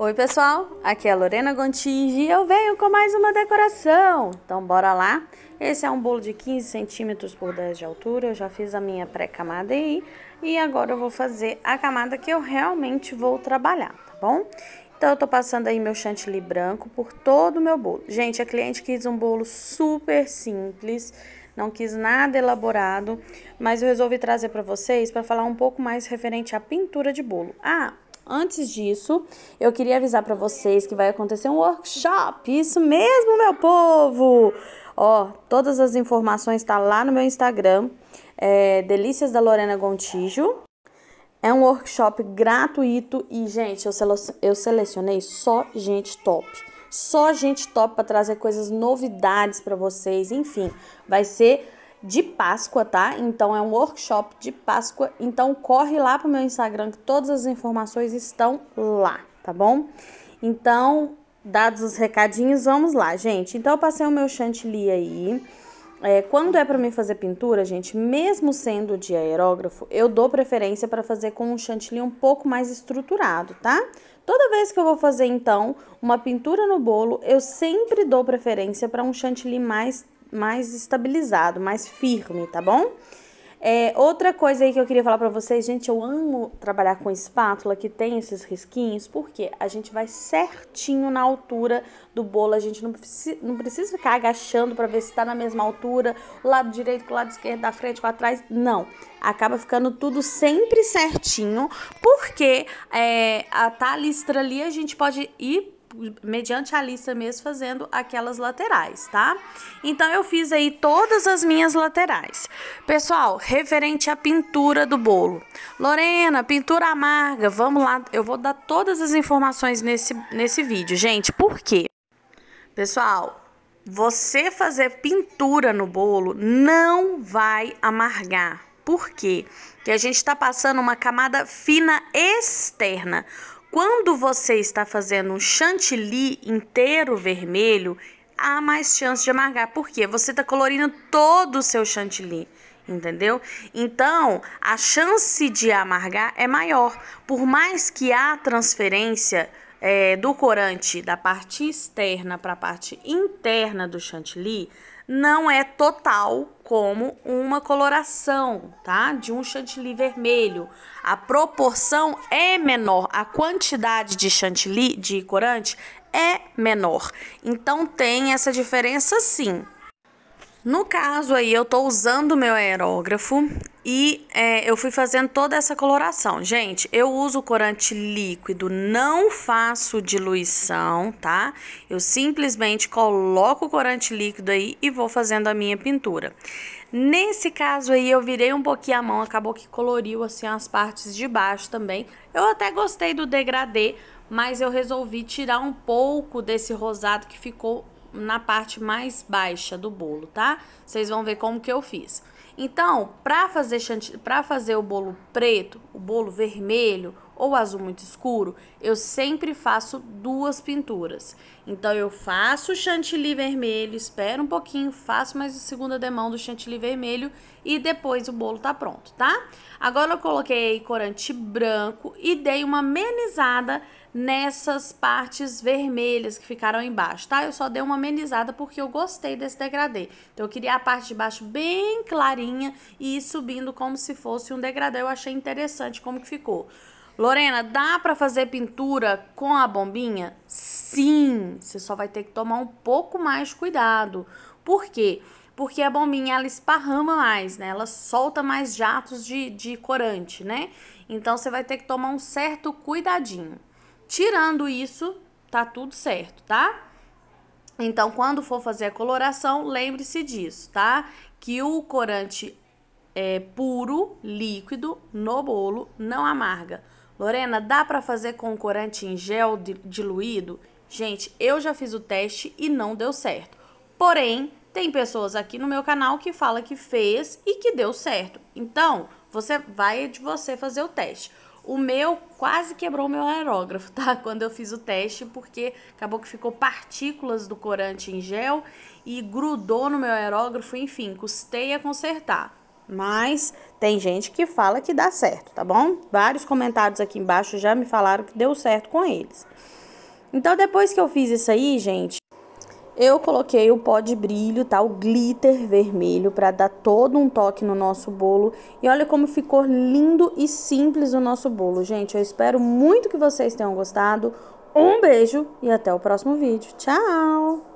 Oi, pessoal, aqui é a Lorena Gontinge e eu venho com mais uma decoração. Então, bora lá. Esse é um bolo de 15 centímetros por 10 de altura. Eu já fiz a minha pré-camada aí e agora eu vou fazer a camada que eu realmente vou trabalhar, tá bom? Então, eu tô passando aí meu chantilly branco por todo o meu bolo. Gente, a cliente quis um bolo super simples, não quis nada elaborado, mas eu resolvi trazer para vocês para falar um pouco mais referente à pintura de bolo. Ah, Antes disso, eu queria avisar para vocês que vai acontecer um workshop. Isso mesmo, meu povo! Ó, todas as informações tá lá no meu Instagram, é Delícias da Lorena Gontijo. É um workshop gratuito e, gente, eu, sele eu selecionei só gente top. Só gente top para trazer coisas novidades para vocês. Enfim, vai ser de Páscoa, tá? Então é um workshop de Páscoa. Então corre lá pro meu Instagram que todas as informações estão lá, tá bom? Então, dados os recadinhos, vamos lá, gente. Então eu passei o meu chantilly aí. É, quando é para mim fazer pintura, gente, mesmo sendo de aerógrafo, eu dou preferência para fazer com um chantilly um pouco mais estruturado, tá? Toda vez que eu vou fazer, então, uma pintura no bolo, eu sempre dou preferência para um chantilly mais mais estabilizado, mais firme, tá bom? É, outra coisa aí que eu queria falar pra vocês, gente, eu amo trabalhar com espátula que tem esses risquinhos, porque a gente vai certinho na altura do bolo, a gente não precisa, não precisa ficar agachando pra ver se tá na mesma altura, o lado direito com o lado esquerdo, da frente com atrás, não. Acaba ficando tudo sempre certinho, porque é, a talistra tá ali a gente pode ir mediante a lista mesmo, fazendo aquelas laterais, tá? Então, eu fiz aí todas as minhas laterais. Pessoal, referente à pintura do bolo. Lorena, pintura amarga, vamos lá. Eu vou dar todas as informações nesse, nesse vídeo, gente. Por quê? Pessoal, você fazer pintura no bolo não vai amargar. Por quê? Porque a gente está passando uma camada fina externa. Quando você está fazendo um chantilly inteiro vermelho, há mais chance de amargar, porque você está colorindo todo o seu chantilly, entendeu? Então, a chance de amargar é maior, por mais que a transferência é, do corante da parte externa para a parte interna do chantilly não é total como uma coloração, tá? De um chantilly vermelho. A proporção é menor, a quantidade de chantilly, de corante, é menor. Então tem essa diferença sim, no caso aí, eu tô usando o meu aerógrafo e é, eu fui fazendo toda essa coloração. Gente, eu uso corante líquido, não faço diluição, tá? Eu simplesmente coloco o corante líquido aí e vou fazendo a minha pintura. Nesse caso aí, eu virei um pouquinho a mão, acabou que coloriu assim as partes de baixo também. Eu até gostei do degradê, mas eu resolvi tirar um pouco desse rosado que ficou na parte mais baixa do bolo, tá? Vocês vão ver como que eu fiz. Então, para fazer para fazer o bolo preto, o bolo vermelho ou azul muito escuro, eu sempre faço duas pinturas. Então eu faço o chantilly vermelho, espero um pouquinho, faço mais a segunda demão do chantilly vermelho e depois o bolo tá pronto, tá? Agora eu coloquei corante branco e dei uma amenizada nessas partes vermelhas que ficaram embaixo, tá? Eu só dei uma amenizada porque eu gostei desse degradê. Então eu queria a parte de baixo bem clarinha e ir subindo como se fosse um degradê. Eu achei interessante interessante como que ficou. Lorena, dá para fazer pintura com a bombinha? Sim, você só vai ter que tomar um pouco mais cuidado. Por quê? Porque a bombinha ela esparrama mais, né? Ela solta mais jatos de, de corante, né? Então você vai ter que tomar um certo cuidadinho. Tirando isso, tá tudo certo, tá? Então, quando for fazer a coloração, lembre-se disso, tá? Que o corante é, puro, líquido, no bolo, não amarga. Lorena, dá para fazer com corante em gel diluído? Gente, eu já fiz o teste e não deu certo. Porém, tem pessoas aqui no meu canal que fala que fez e que deu certo. Então, você vai de você fazer o teste. O meu quase quebrou o meu aerógrafo, tá? Quando eu fiz o teste, porque acabou que ficou partículas do corante em gel e grudou no meu aerógrafo, enfim, custei a consertar mas tem gente que fala que dá certo, tá bom? Vários comentários aqui embaixo já me falaram que deu certo com eles. Então, depois que eu fiz isso aí, gente, eu coloquei o pó de brilho, tá? O glitter vermelho para dar todo um toque no nosso bolo. E olha como ficou lindo e simples o nosso bolo, gente. Eu espero muito que vocês tenham gostado. Um beijo e até o próximo vídeo. Tchau!